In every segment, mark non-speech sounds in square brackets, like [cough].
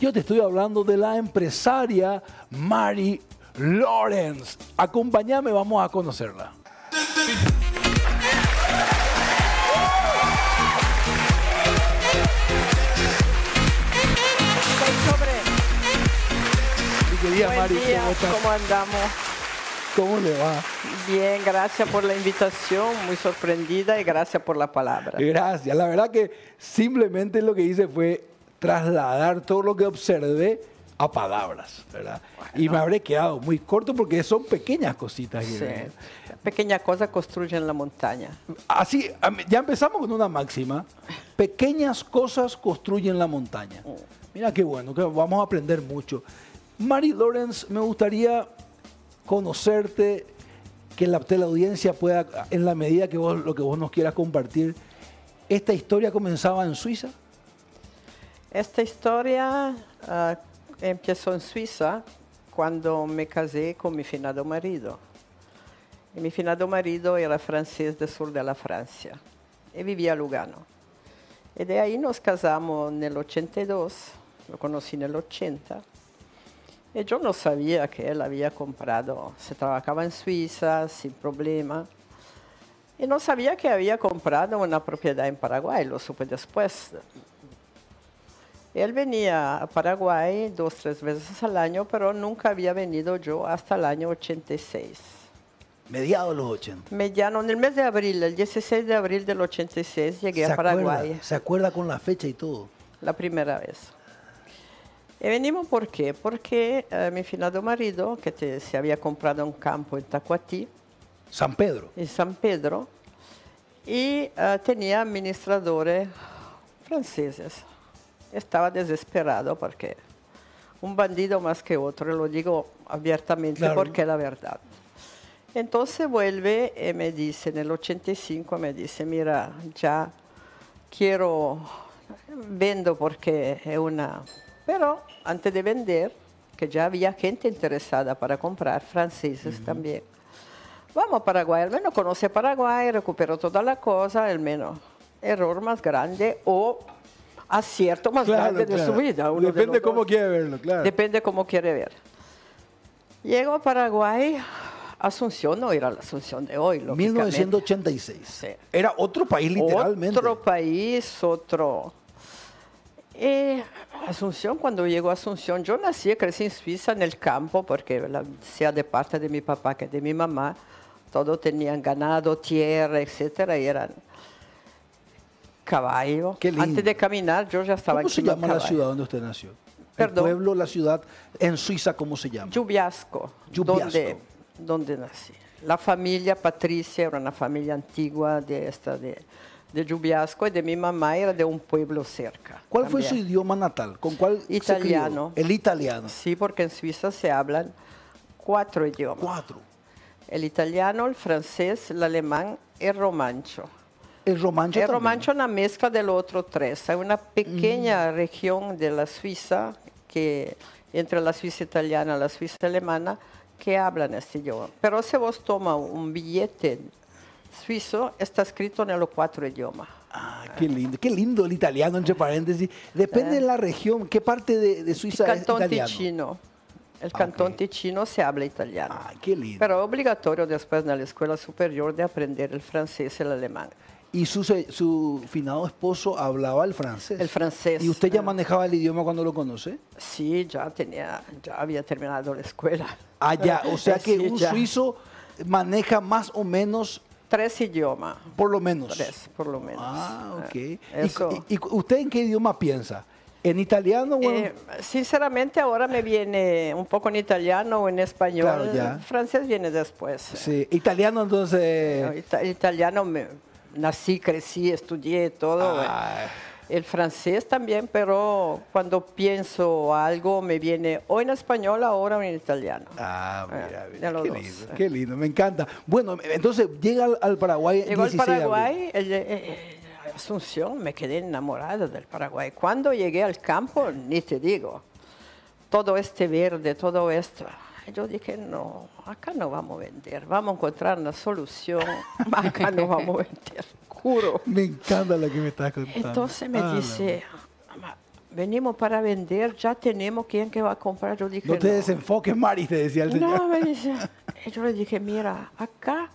Yo te estoy hablando de la empresaria Mari Lawrence. Acompáñame, vamos a conocerla. ¿cómo, andamos? ¿Cómo le va? Bien, gracias por la invitación, muy sorprendida y gracias por la palabra. Gracias, la verdad que simplemente lo que hice fue trasladar todo lo que observé a palabras, Y me habré quedado muy corto porque son pequeñas cositas. Pequeñas cosas construyen la montaña. Así, ya empezamos con una máxima. Pequeñas cosas construyen la montaña. Oh. Mira qué bueno, vamos a aprender mucho. Mari Lawrence, me gustaría conocerte, que la, la audiencia pueda, en la medida que vos, lo que vos nos quieras compartir, esta historia comenzaba en Suiza. Questa storia uh, eh, empezó en Suiza quando me casé con mi finato marito. Y mi finato marito era francese del sur della Francia e vivía a Lugano. E de ahí nos casamos nel 82, lo conocí nel 80. E io non sabía che él comprato, se lavorava in Suiza sin problema. E non sabía che aveva comprato una propiedad in Paraguay, lo supe después Él venía a Paraguay dos, tres veces al año, pero nunca había venido yo hasta el año 86. Mediados de los 80. Mediano, en el mes de abril, el 16 de abril del 86 llegué a Paraguay. se acuerda con la fecha y todo. La primera vez. Y venimos por Porque eh, mi finado marido, que se había comprado un campo en Tacuatí. San Pedro. En San Pedro. Y eh, tenía administradores franceses estaba desesperado porque un bandido más que otro, lo digo abiertamente porque la verdad. Entonces vuelve y eh, me dice, en el 85 me dice, mira, ya quiero, vendo porque es una... Pero antes de vender, que ya había gente interesada para comprar, franceses también. Vamos a Paraguay, al menos conoce Paraguay, recuperó toda la cosa, al menos error más grande o acierto más grande de su vida. Depende cómo quiere verlo, claro. Depende cómo quiere ver. Llego a Paraguay, Asunción no era la Asunción de hoy. 1986. Era otro país literalmente. Otro país, otro... Eh, Asunción, cuando llegó a Asunción, yo nací, crecí en Suiza, en el campo, porque sea de parte de mi papá que de mi mamá, todos tenían ganado, tierra, etcétera, eran caballo. Antes de caminar yo ya estaba ¿Cómo se llama la ciudad donde usted nació? Perdón. El pueblo, la ciudad en Suiza, ¿cómo se llama? Lluviasco. Lluviasco. Donde, nací. La familia Patricia era una familia antigua de esta de, Lluviasco y de mi mamá era de un pueblo cerca. ¿Cuál fue su idioma natal? ¿Con cuál Italiano. Se crió? El italiano. Sí, porque en Suiza se hablan cuatro idiomas. Cuatro. El italiano, el francés, el alemán y el romancho. El romancho. El es una mezcla de los otros tres. Hay una pequeña mm. región de la Suiza que entre la Suiza italiana y la Suiza alemana que hablan este idioma. Pero si vos tomas un billete suizo, está escrito en los cuatro idiomas. Ah, qué lindo, qué lindo el italiano, entre [laughs] paréntesis. Depende eh. de la región, ¿qué parte de, de Suiza el ah, cantón Ticino. El cantón Ticino se habla italiano. Ah, qué lindo. Pero obligatorio después en la escuela superior de aprender el francés y el alemán. Y su, su finado esposo hablaba el francés. El francés. ¿Y usted ya eh, manejaba el idioma cuando lo conoce? Sí, ya tenía, ya había terminado la escuela. Ah, ya. O sea [laughs] que un suizo maneja más o menos Tres idiomas. Por lo menos. Tres, por lo menos. Ah, ok. Ah, ¿Y, usted en qué idioma piensa? ¿En italiano o eh, sinceramente ahora me viene un poco en italiano o en español. ya. El francés viene después. Eh. Sí, italiano entonces... italiano me, nací, crecí, estudié todo. Eh. Ah. El francés también, pero cuando pienso algo me viene o en español, ahora o en italiano. Ah, eh, mira, Qué lindo, qué lindo, me encanta. Bueno, entonces llega al, Paraguay. Llegó al Paraguay, eh, Asunción, me quedé enamorada del Paraguay. Cuando llegué al campo, ni te digo, todo este verde, todo esto, yo dije, no, acá no vamos a vender, vamos a encontrar una solución, [laughs] acá no vamos a vender, juro. Me encanta la que me estás contando. Entonces me ah, dice, venimos para vender, ya tenemos quién que va a comprar. Yo dije, no te desenfoques, Mari, te decía el señor. No, me [laughs] dice, yo le dije, mira, acá,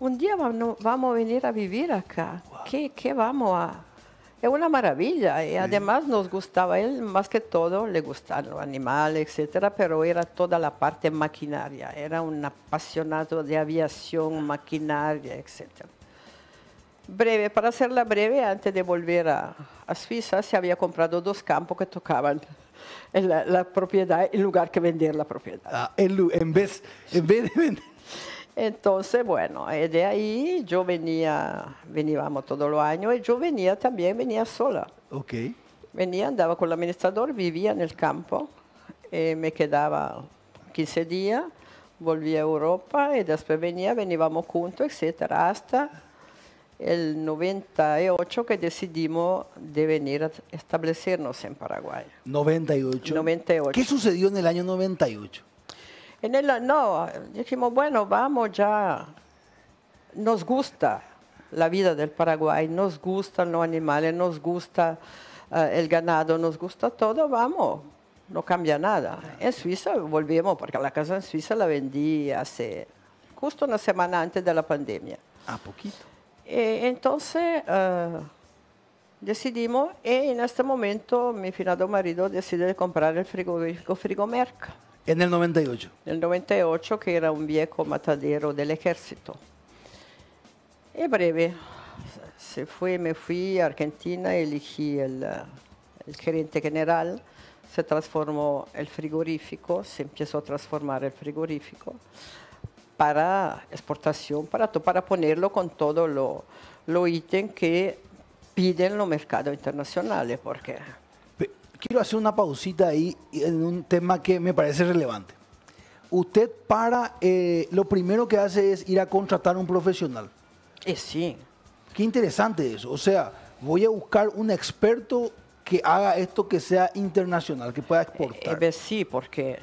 un día vamos, vamos a venir a vivir acá, ¿qué vamos a...? es una maravilla. Y además nos gustaba, él más que todo le gustaban los animales, etcétera, pero era toda la parte maquinaria. Era un apasionado de aviación, maquinaria, etcétera. Breve, para hacerla breve, antes de volver a, a Suiza, se había comprado dos campos que tocaban la, propiedad en lugar que vender la propiedad. Ah, en, vez, en entonces, bueno, eh, de ahí yo venía, veníamos todos los años y yo venía también, venía sola. Ok. Venía, andaba con el administrador, vivía en el campo, eh, me quedaba 15 días, volvía a Europa y después venía, veníamos juntos, etcétera, hasta el 98 que decidimos de venir a establecernos en Paraguay. 98. 98. ¿Qué sucedió en el año 98? En el, no, dijimos, bueno, vamos ya. Nos gusta la vida del Paraguay, nos gustan los animales, nos gusta eh, el ganado, nos gusta todo, vamos. No cambia nada. En Suiza volvimos, porque la casa en Suiza la vendí hace justo una semana antes de la pandemia. A ah, poquito. Eh, entonces eh, decidimos, y en este momento mi finado marido decide comprar el frigorífico Frigomerca. En el 98. En el 98, que era un viejo matadero del ejército. Y breve, se fue, me fui a Argentina, elegí eh, el, gerente general, se transformó el frigorífico, se empezó a transformar el frigorífico para exportación, para, para ponerlo con todo lo, lo ítem que piden los mercados internacionales, porque quiero hacer una pausita ahí en un tema que me parece relevante. Usted para, eh, lo primero que hace es ir a contratar a un profesional. Eh, sí. Qué interesante eso. O sea, voy a buscar un experto que haga esto que sea internacional, que pueda exportar. Eh, eh sí, porque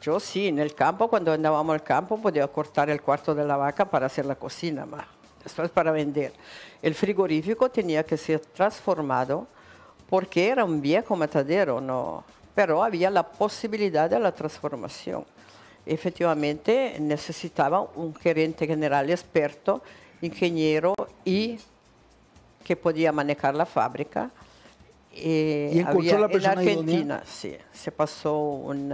yo sí, en el campo, cuando andábamos al campo, podía cortar el cuarto de la vaca para hacer la cocina, más es para vender. El frigorífico tenía que ser transformado porque era un viejo matadero, no, pero había la posibilidad de la transformación. Efectivamente, necesitaba un gerente general experto, ingeniero y que podía manejar la fábrica. Eh, ¿Y la En Argentina, sí. Se pasó un,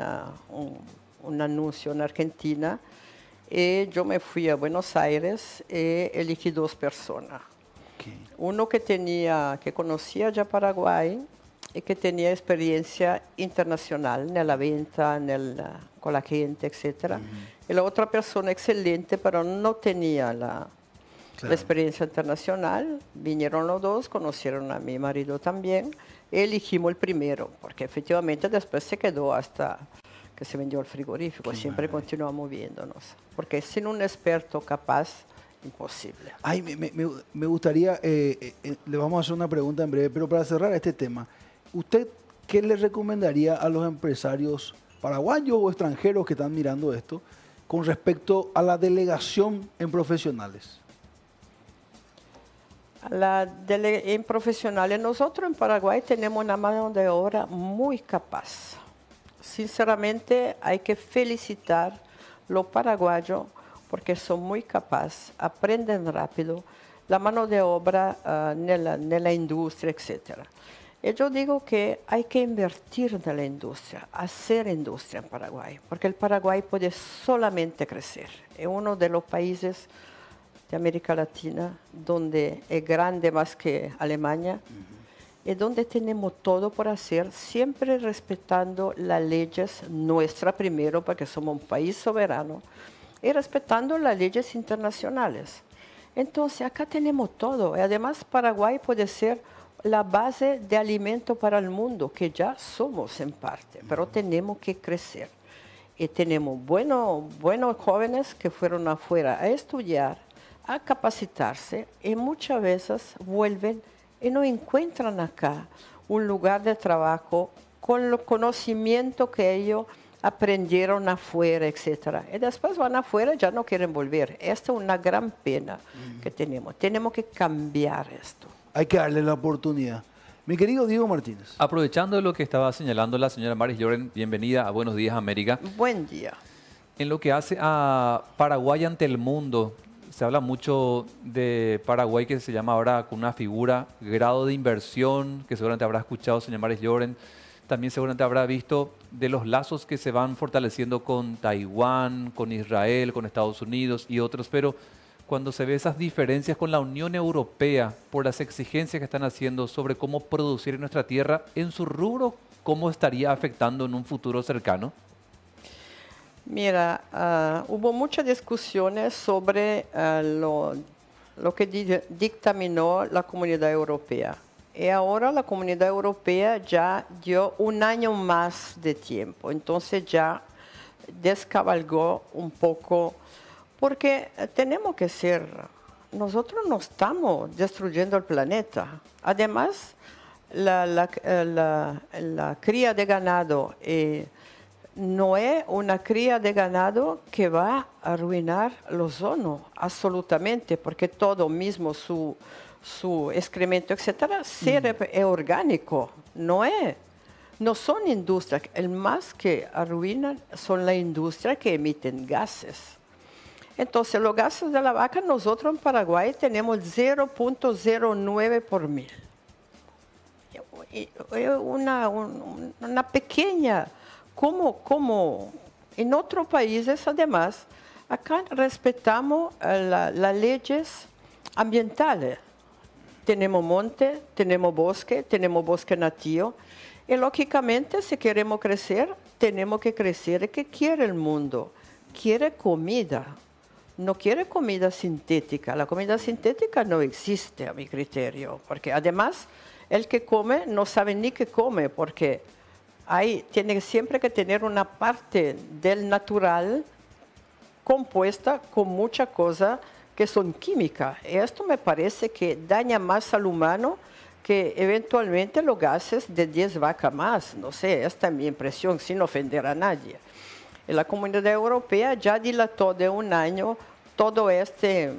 un, anuncio en Argentina. Y eh, yo me fui a Buenos Aires y eh, elegí dos personas. Uno que tenía, que conocía ya Paraguay y que tenía experiencia internacional en la venta, ah, con la gente, etc. Y la otra persona excelente, pero no tenía la, experiencia internacional. Vinieron los dos, conocieron a mi marido también. Elegimos el primero, porque efectivamente después se quedó hasta que se vendió el frigorífico. Siempre continuamos viéndonos. porque sin un experto capaz Imposible. Ay, me, gustaría, eh, eh, eh, le vamos a hacer una pregunta en breve, pero para cerrar este tema, ¿usted qué le recomendaría a los empresarios paraguayos o extranjeros que están mirando esto con respecto a la delegación en profesionales? La delegación en profesionales, nosotros en Paraguay tenemos una mano de obra muy capaz. Sinceramente, hay que felicitar los paraguayos porque son muy capaces, aprenden rápido, la mano de obra ah, en la industria, etc. Y yo digo que hay que invertir en la industria, hacer industria en Paraguay, porque el Paraguay puede solamente crecer. Es uno de los países de América Latina donde es grande más que Alemania, y donde tenemos todo por hacer, siempre respetando las leyes nuestra primero, porque somos un país soberano, y respetando las leyes internacionales. Entonces, acá tenemos todo. además, Paraguay puede ser la base de alimento para el mundo, que ya somos en parte, pero tenemos que crecer. Y tenemos buenos, buenos jóvenes que fueron afuera a estudiar, a capacitarse y muchas veces vuelven y no encuentran acá un lugar de trabajo con el conocimiento que ellos aprendieron afuera, etc. Y después van afuera, y ya no quieren volver. Esta es una gran pena que tenemos. Tenemos que cambiar esto. Hay que darle la oportunidad. Mi querido Diego Martínez. Aprovechando lo que estaba señalando la señora Maris Lloren, bienvenida a Buenos Días América. Buen día. En lo que hace a Paraguay ante el mundo, se habla mucho de Paraguay que se llama ahora con una figura, grado de inversión, que seguramente habrá escuchado señor Maris Lloren también seguramente habrá visto de los lazos que se van fortaleciendo con Taiwán, con Israel, con Estados Unidos y otros, pero cuando se ve esas diferencias con la Unión Europea por las exigencias que están haciendo sobre cómo producir en nuestra tierra, en su rubro, ¿cómo estaría afectando en un futuro cercano? Mira, ah, hubo muchas discusiones sobre ah, lo que dictaminó la Comunidad Europea. Y ahora la comunidad europea ya dio un año más de tiempo, entonces ya descabalgó un poco, porque tenemos que ser, nosotros no estamos destruyendo el planeta. Además, la, cría de ganado eh, no es una cría de ganado que va a arruinar el ozono, absolutamente, porque todo mismo su su excremento, etcétera, ser mm. orgánico, no es. No son industrias, el más que arruinan son las industrias que emiten gases. Entonces, los gases de la vaca, nosotros en Paraguay tenemos 0.09 por mil. Una, una pequeña, como, como en otros países, además, acá respetamos eh, las leyes ambientales. Tenemos monte, tenemos bosque, tenemos bosque nativo. Y lógicamente, si queremos crecer, tenemos que crecer. ¿Qué quiere el mundo? Quiere comida. No quiere comida sintética. La comida sintética no existe a mi criterio, porque además el que come no sabe ni qué come, porque hay, tiene siempre que tener una parte del natural compuesta con mucha cosa que son químicas. Esto me parece que daña más al humano que eventualmente los gases de 10 vacas más. No sé, esta es mi impresión, sin ofender a nadie. La comunidad europea ya dilató de un año todo este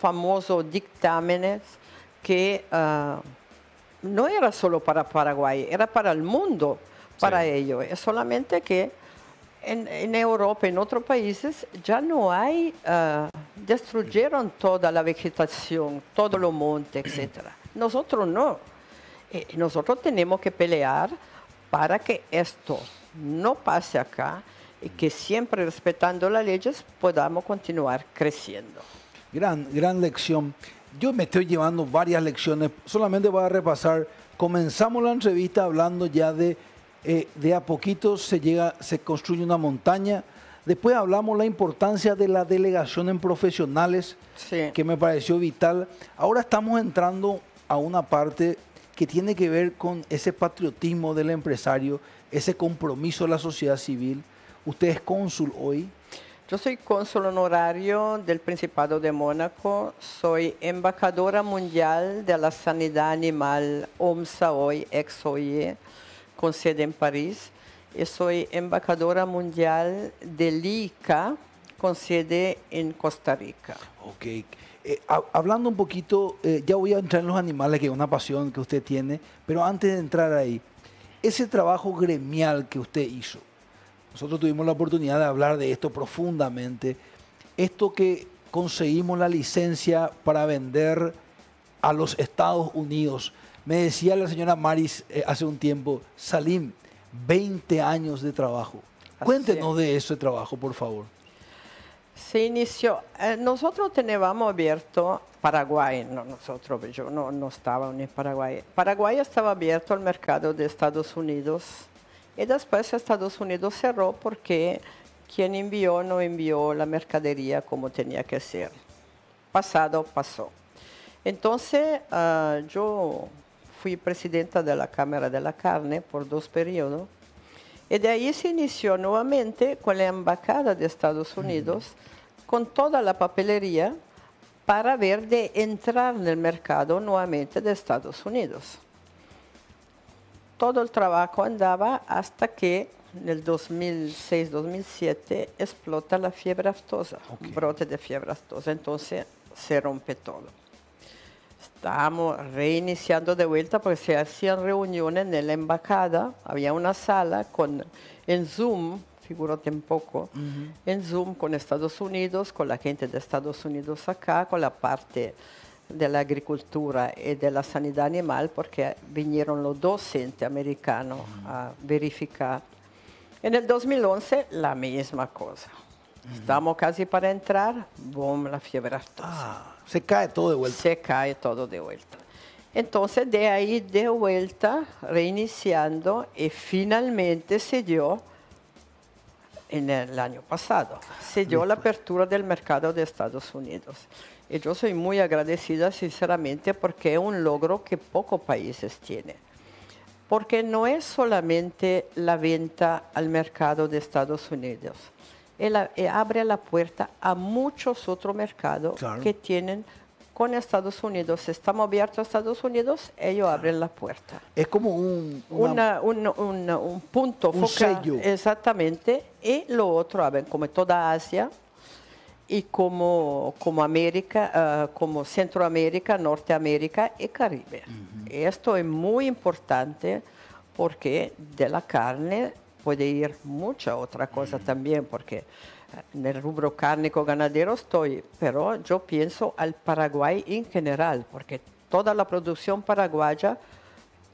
famoso dictámenes que ah, no era solo para Paraguay, era para el mundo, para ello. Es solamente que en, en, Europa, en otros países, ya no hay, ah, destruyeron toda la vegetación, todo los monte, etc. Nosotros no. Eh, nosotros tenemos que pelear para que esto no pase acá y que siempre respetando las leyes podamos continuar creciendo. Gran, gran lección. Yo me estoy llevando varias lecciones, solamente voy a repasar. Comenzamos la entrevista hablando ya de eh, de a poquito se llega, se construye una montaña. Después hablamos la importancia de la delegación en profesionales, que me pareció vital. Ahora estamos entrando a una parte que tiene que ver con ese patriotismo del empresario, ese compromiso de la sociedad civil. Usted es cónsul hoy. Yo soy cónsul honorario del Principado de Mónaco, soy embajadora mundial de la sanidad animal OMSA hoy, ex OIE con sede en París. y eh, Soy embajadora mundial de ICA con sede en Costa Rica. Ok. Eh, hablando un poquito, eh, ya voy a entrar en los animales, que es una pasión que usted tiene, pero antes de entrar ahí, ese trabajo gremial que usted hizo, nosotros tuvimos la oportunidad de hablar de esto profundamente, esto que conseguimos la licencia para vender a los Estados Unidos, me decía la señora Maris eh, hace un tiempo, Salim, 20 años de trabajo. Cuéntenos de ese trabajo, por favor. Se inició, eh, nosotros teníamos abierto Paraguay, no nosotros, yo no, no estaba en Paraguay. Paraguay estaba abierto al mercado de Estados Unidos y después Estados Unidos cerró porque quien envió no envió la mercadería como tenía que ser. Pasado pasó. Entonces ah, yo fui presidenta de la Cámara de la Carne por dos periodos. Y de ahí se inició nuevamente con la Embajada de Estados Unidos, con toda la papelería, para ver de entrar en el mercado nuevamente de Estados Unidos. Todo el trabajo andaba hasta que en el 2006-2007 explota la fiebre aftosa, brote de fiebre aftosa, entonces se rompe todo estábamos reiniciando de vuelta porque se hacían reuniones en la embajada, había una sala con, en Zoom, figúrate un poco, en Zoom con Estados Unidos, con la gente de Estados Unidos acá, con la parte de la agricultura y de la sanidad animal, porque vinieron los docentes americanos a verificar. En el 2011, la misma cosa. Estamos casi para entrar, boom, la fiebre aftosa. Ah, se cae todo de vuelta. Se cae todo de vuelta. Entonces, de ahí de vuelta, reiniciando, y finalmente se dio, en el año pasado, se dio la apertura del mercado de Estados Unidos. Y yo soy muy agradecida, sinceramente, porque es un logro que pocos países tienen. Porque no es solamente la venta al mercado de Estados Unidos él eh, abre la puerta a muchos otros mercados que tienen con Estados Unidos. Si estamos abiertos a Estados Unidos, ellos abren la puerta. Es como un, un, punto un focal. Sello. Exactamente. Y lo otro abren, como toda Asia y como, como América, ah, como Centroamérica, Norteamérica y Caribe. Esto es muy importante porque de la carne puede ir mucha otra cosa mm. también, porque eh, en el rubro cárnico ganadero estoy, pero yo pienso al Paraguay en general, porque toda la producción paraguaya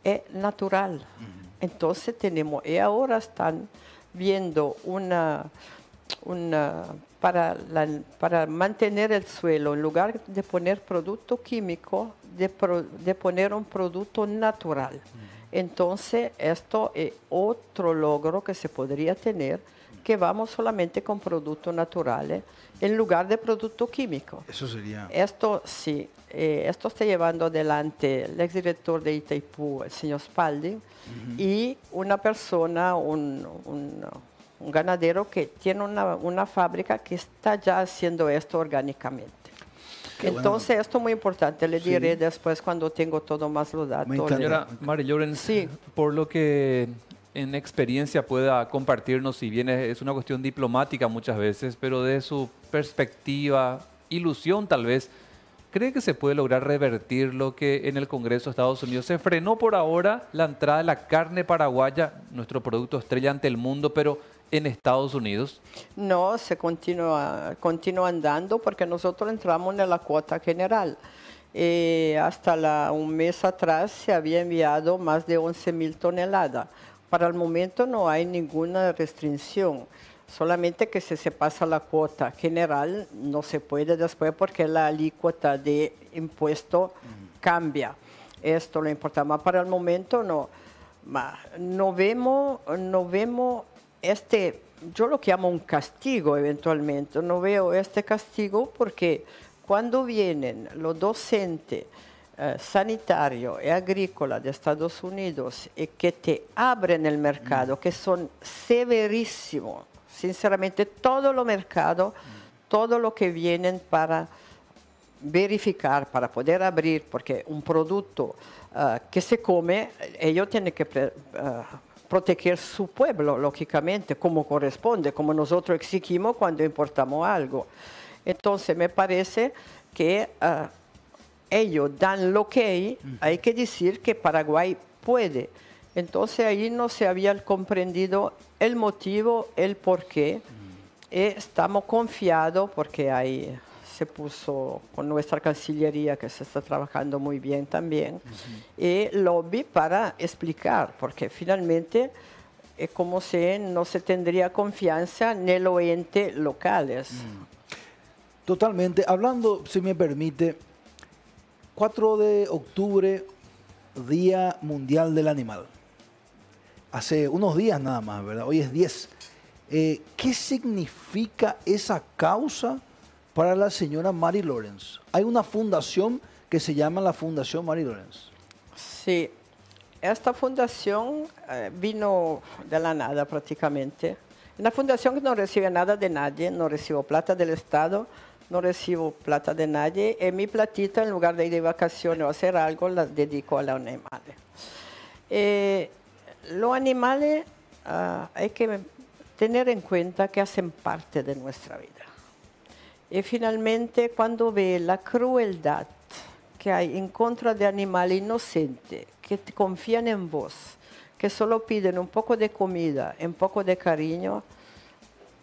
es natural. Mm. Entonces tenemos, y ahora están viendo una, para, para mantener el suelo, en lugar de poner producto químico, de, poner un producto natural. Mm. Entonces, esto es otro logro que se podría tener que vamos solamente con productos naturales en lugar de productos químicos. Eso sería. Esto sí, eh, esto está llevando adelante el director de Itaipú, el señor Spalding, y una persona, un, ganadero que tiene una fábrica que está ya haciendo esto orgánicamente. Entonces, esto es muy importante, le diré después cuando tengo todo más los datos. Señora Mari sí. por lo que en experiencia pueda compartirnos, si bien es una cuestión diplomática muchas veces, pero de su perspectiva, ilusión tal vez, ¿cree que se puede lograr revertir lo que en el Congreso de Estados Unidos se frenó por ahora la entrada de la carne paraguaya, nuestro producto estrella ante el mundo, pero en Estados Unidos? No, se continúa, andando porque nosotros entramos en la cuota general. Eh, hasta un mes atrás se había enviado más de 11 mil toneladas. Para el momento no hay ninguna restricción, solamente que si se pasa la cuota general no se puede después porque la alícuota de impuesto cambia. Esto lo importa, más para el momento no. no vemos, no vemos este, yo lo llamo un castigo eventualmente, no veo este castigo porque cuando vienen los docentes eh, sanitario y agrícola de Estados Unidos y que te abren el mercado, mm. que son severísimos, sinceramente todo lo mercado, mm. todo lo que vienen para verificar, para poder abrir, porque un producto uh, que se come, ellos tienen que uh, proteger su pueblo, lógicamente, como corresponde, como nosotros exigimos cuando importamos algo. Entonces, me parece que ah, ellos dan lo que hay, que decir que Paraguay puede. Entonces ahí no se había comprendido el motivo, el porqué. qué, Y eh, estamos confiados porque hay se puso con nuestra Cancillería, que se está trabajando muy bien también, y lobby para explicar, porque finalmente eh, como se, no se tendría confianza en el oente locales. Mm. Totalmente. Hablando, si me permite, 4 de octubre, Día Mundial del Animal. Hace unos días nada más, ¿verdad? Hoy es 10. Eh, ¿Qué significa esa causa? para la señora Mary Lawrence. Hay una fundación que se llama la Fundación Mary Lawrence. Sí, esta fundación eh, vino de la nada prácticamente. Una fundación que no recibe nada de nadie, no recibo plata del Estado, no recibo plata de nadie. Y eh, mi platita, en lugar de ir de vacaciones o hacer algo, la dedico a los animales. Eh, los animales ah, hay que tener en cuenta que hacen parte de nuestra vida. Y finalmente, cuando ve la crueldad que hay en contra de animales inocentes, que confían en vos, que solo piden un poco de comida, un poco de cariño,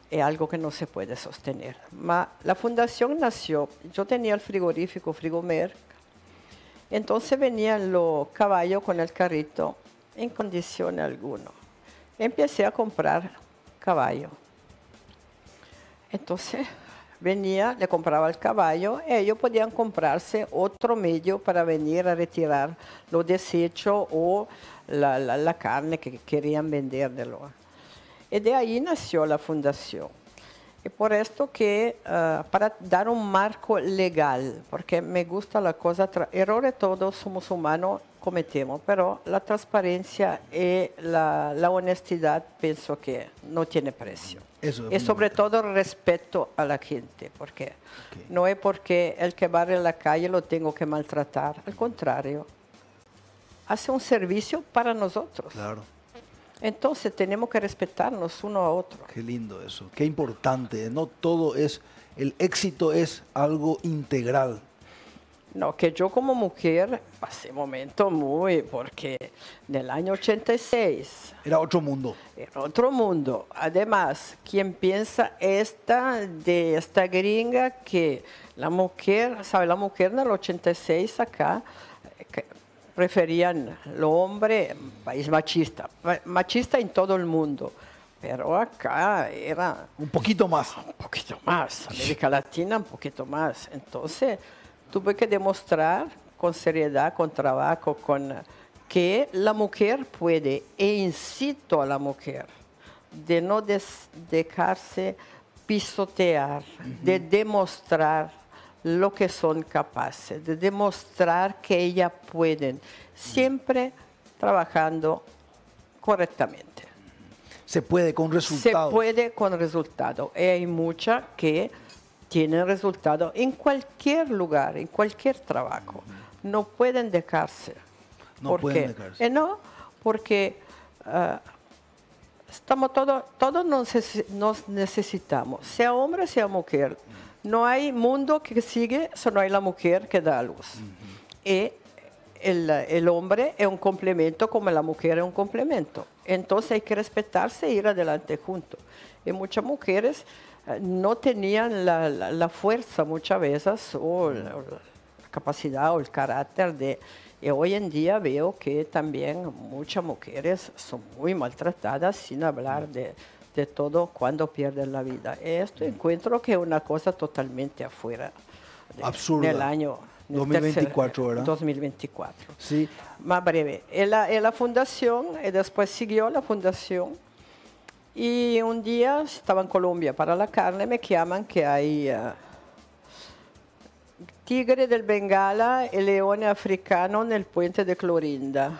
es algo que no se puede sostener. Ma, la fundación nació, yo tenía el frigorífico Frigomer, entonces venían los caballos con el carrito en condiciones alguna. Empecé a comprar caballo. Entonces venía, le compraba el caballo, ellos podían comprarse otro medio para venir a retirar lo desecho o la, la, la carne que querían vender de lo. Y de ahí nació la fundación. Y por esto que, uh, eh, para dar un marco legal, porque me gusta la cosa, errores todos somos humanos cometemos, pero la transparencia y la, honestidad pienso que no tiene precio. y sobre todo el respeto a la gente, porque no es porque el que barre la calle lo tengo que maltratar, al contrario, hace un servicio para nosotros. Claro. Entonces tenemos que respetarnos uno a otro. Qué lindo eso, qué importante. ¿eh? No todo es, el éxito es algo integral no, que yo como mujer pasé momento muy, porque en el año 86... Era otro mundo. Era otro mundo. Además, quien piensa esta, de esta gringa, que la mujer, ¿sabe? La mujer en el 86 acá preferían lo hombre, país machista, machista en todo el mundo. Pero acá era... Un poquito más. Un poquito más. América Latina un poquito más. Entonces tuve que demostrar con seriedad, con trabajo, con que la mujer puede e incito a la mujer de no dejarse pisotear, de demostrar lo que son capaces, de demostrar que ellas pueden, siempre trabajando correctamente. Se puede con resultado. Se puede con resultado. hay muchas que tienen resultado en cualquier lugar, en cualquier trabajo. No pueden dejarse. No ¿Por qué? Eh, no, porque ah, estamos todos, todos nos, necesitamos, sea hombre, sea mujer. No hay mundo que sigue si no hay la mujer que da luz. Y eh, el, el, hombre es un complemento como la mujer es un complemento. Entonces hay que respetarse e ir adelante juntos. Y muchas mujeres no tenían la, fuerza muchas veces o la, capacidad o el carácter de... Y hoy en día veo que también muchas mujeres son muy maltratadas sin hablar de, todo cuando pierden la vida. Esto encuentro que es una cosa totalmente afuera Absurda. del año. 2024, ¿verdad? 2024. Sí. Más breve. la, en la fundación, y eh, después siguió la fundación, y un día estaba en Colombia para la carne, me llaman que hay eh, tigre del Bengala y león africano en el puente de Clorinda,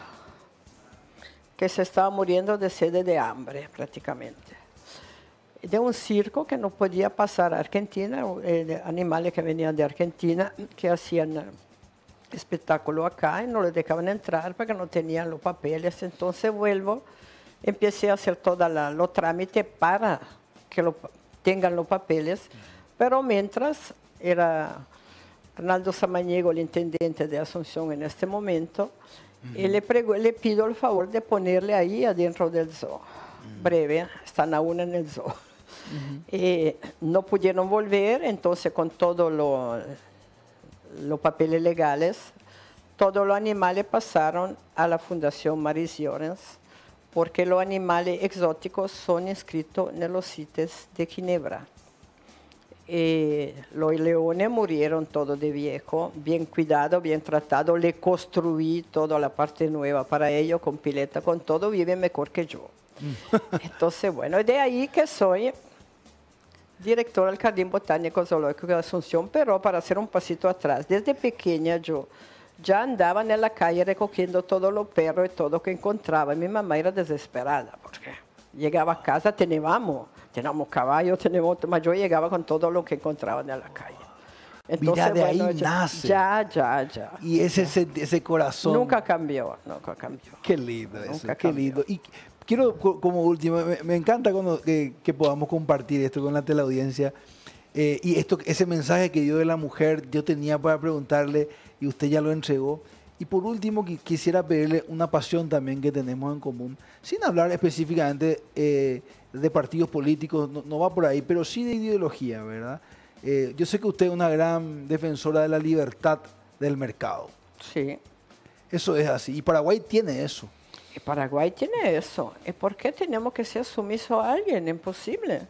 que se estaba muriendo de sede de hambre prácticamente. De un circo que no podía pasar a Argentina, eh, animales que venían de Argentina, que hacían eh, espectáculo acá y no les dejaban entrar porque no tenían los papeles. Entonces vuelvo empecé a hacer todos los trámites para que lo, tengan los papeles, pero mientras era Arnaldo Samaniego, el intendente de Asunción en este momento, y le, pido el favor de ponerle ahí adentro del zoo. Mm. Breve, están aún en el zoo. Eh, no pudieron volver, entonces con todos los papeles legales, todos los animales pasaron a la Fundación Maris Llorens porque los animales exóticos son inscritos en los sitios de Ginebra. Eh, los leones murieron todos de viejo, bien cuidado, bien tratado, le construí toda la parte nueva para ellos, con pileta, con todo, viven mejor que yo. Mm. [laughs] Entonces, bueno, de ahí que soy directora del Jardín Botánico Zoológico de Asunción, pero para hacer un pasito atrás, desde pequeña yo ya andaban en la calle recogiendo todos los perros y todo que encontraba. Mi mamá era desesperada porque llegaba a casa, teníamos, teníamos caballos, teníamos, yo llegaba con todo lo que encontraban en la calle. Entonces, de ahí nace. Ya, ya, ya. Y ese, ese, corazón. Nunca cambió, nunca cambió. Qué lindo qué lindo. Y quiero, como último, me, encanta cuando, que podamos compartir esto con la teleaudiencia. Eh, y esto, ese mensaje que dio de la mujer, yo tenía para preguntarle, y usted ya lo entregó. Y por último, quisiera pedirle una pasión también que tenemos en común, sin hablar específicamente eh, de partidos políticos, no, va por ahí, pero sí de ideología, ¿verdad? Eh, yo sé que usted es una gran defensora de la libertad del mercado. Sí. Eso es así. Y Paraguay tiene eso. Y Paraguay tiene eso. ¿Y por qué tenemos que ser sumisos a alguien? Imposible.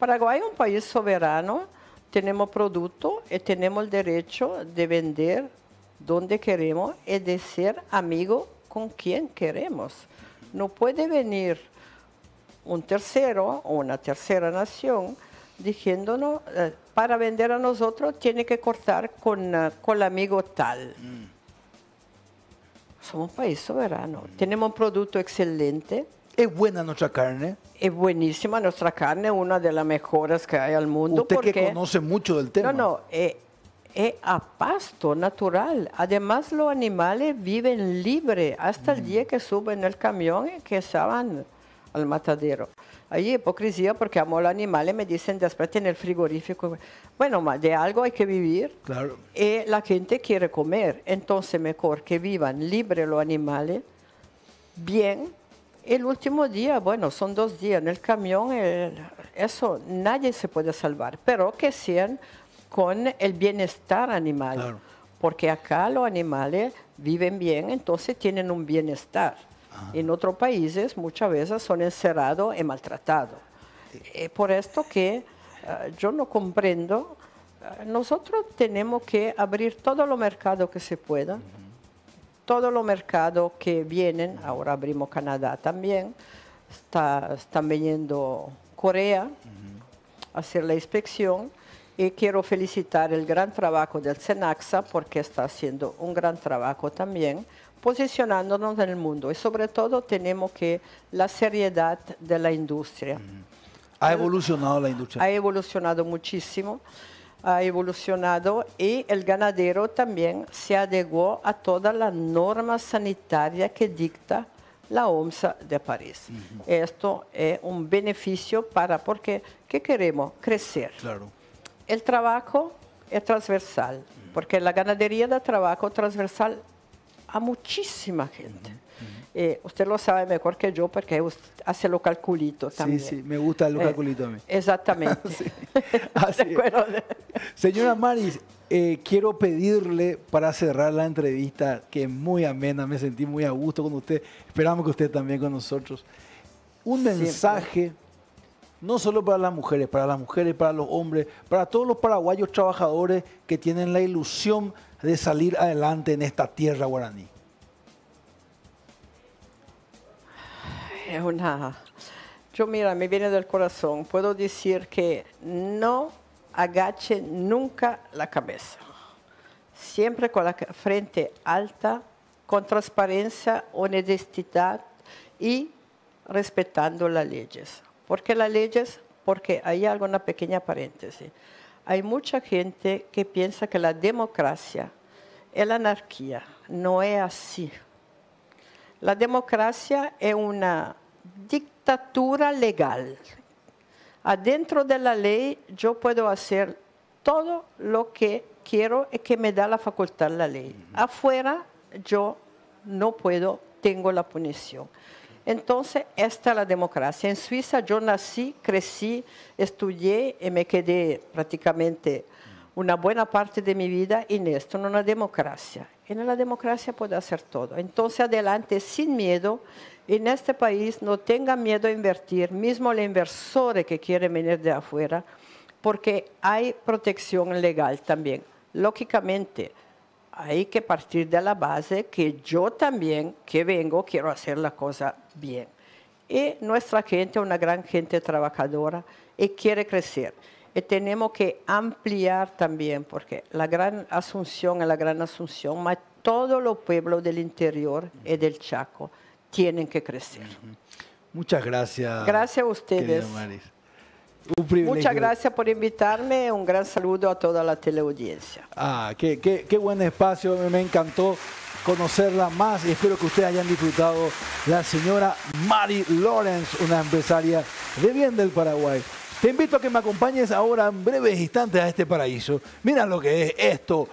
Paraguay es un país soberano tenemos producto y eh, tenemos el derecho de vender donde queremos y de ser amigo con quien queremos. No puede venir un tercero o una tercera nación diciéndonos, eh, para vender a nosotros tiene que cortar con, eh, con el amigo tal. Mm. Somos un país soberano, tenemos un producto excelente, ¿Es buena nuestra carne? Es buenísima nuestra carne, una de las mejores que hay al mundo. Usted que conoce mucho del tema. No, no, eh, es a pasto natural. Además, los animales viven libre hasta el mm. día que suben el camión y que estaban al matadero. Hay hipocresía porque amo a los animales, me dicen después el frigorífico. Bueno, de algo hay que vivir. Claro. Y eh, la gente quiere comer. Entonces, mejor que vivan libre los animales, bien, el último día, bueno, son dos días en el camión, eso nadie se puede salvar, pero que sean con el bienestar animal, porque acá los animales viven bien, entonces tienen un bienestar. En otros países muchas veces son encerrados y maltratados. Eh, por esto que eh, yo no comprendo, eh, nosotros tenemos que abrir todo lo mercado que se pueda todos los mercados que vienen, ahora abrimos Canadá también, están viniendo Corea a hacer la inspección y quiero felicitar el gran trabajo del Senaxa porque está haciendo un gran trabajo también posicionándonos en el mundo y sobre todo tenemos que la seriedad de la industria. Ha evolucionado la industria. Ha evolucionado muchísimo ha evolucionado y el ganadero también se adecuó a toda las norma sanitaria que dicta la OMS de París. Esto es un beneficio para, porque, ¿qué queremos? Crecer. El trabajo es transversal, porque la ganadería da trabajo transversal a muchísima gente. Eh, usted lo sabe mejor que yo porque hace lo calculito también. Sí, sí, me gusta lo calculito eh, a mí. Exactamente. [laughs] [laughs] Señora Maris, eh, quiero pedirle para cerrar la entrevista, que es muy amena, me sentí muy a gusto con usted, esperamos que usted también con nosotros, un mensaje, no solo para las mujeres, para las mujeres, para los hombres, para todos los paraguayos trabajadores que tienen la ilusión de salir adelante en esta tierra guaraní. Yo mira, me viene del corazón. Puedo decir que no agache nunca la cabeza. Siempre con la frente alta, con transparencia, honestidad y respetando las leyes. ¿Por qué las leyes? Porque hay algo, una pequeña paréntesis. Hay mucha gente que piensa que la democracia es la anarquía. No es así. La democracia es una dictadura legal. Adentro de la ley yo puedo hacer todo lo que quiero y que me da la facultad la ley. Afuera yo no puedo, tengo la punición. Entonces, esta es la democracia. En Suiza yo nací, crecí, estudié y me quedé prácticamente una buena parte de mi vida en esto, en una democracia. En la democracia puede hacer todo. Entonces, adelante sin miedo. En este país no tenga miedo a invertir, mismo el inversor que quiere venir de afuera, porque hay protección legal también. Lógicamente, hay que partir de la base que yo también, que vengo, quiero hacer la cosa bien. Y nuestra gente, una gran gente trabajadora, y quiere crecer y eh, tenemos que ampliar también, porque la gran Asunción es la gran Asunción, más todos los pueblos del interior y del Chaco tienen que crecer. Muchas gracias. Gracias a ustedes. Muchas gracias por invitarme. Un gran saludo a toda la teleaudiencia. Ah, qué, qué, qué buen espacio. Me encantó conocerla más y espero que ustedes hayan disfrutado la señora Mari Lawrence, una empresaria de bien del Paraguay. Te invito a que me acompañes ahora en breves instantes a este paraíso. Mira lo que es esto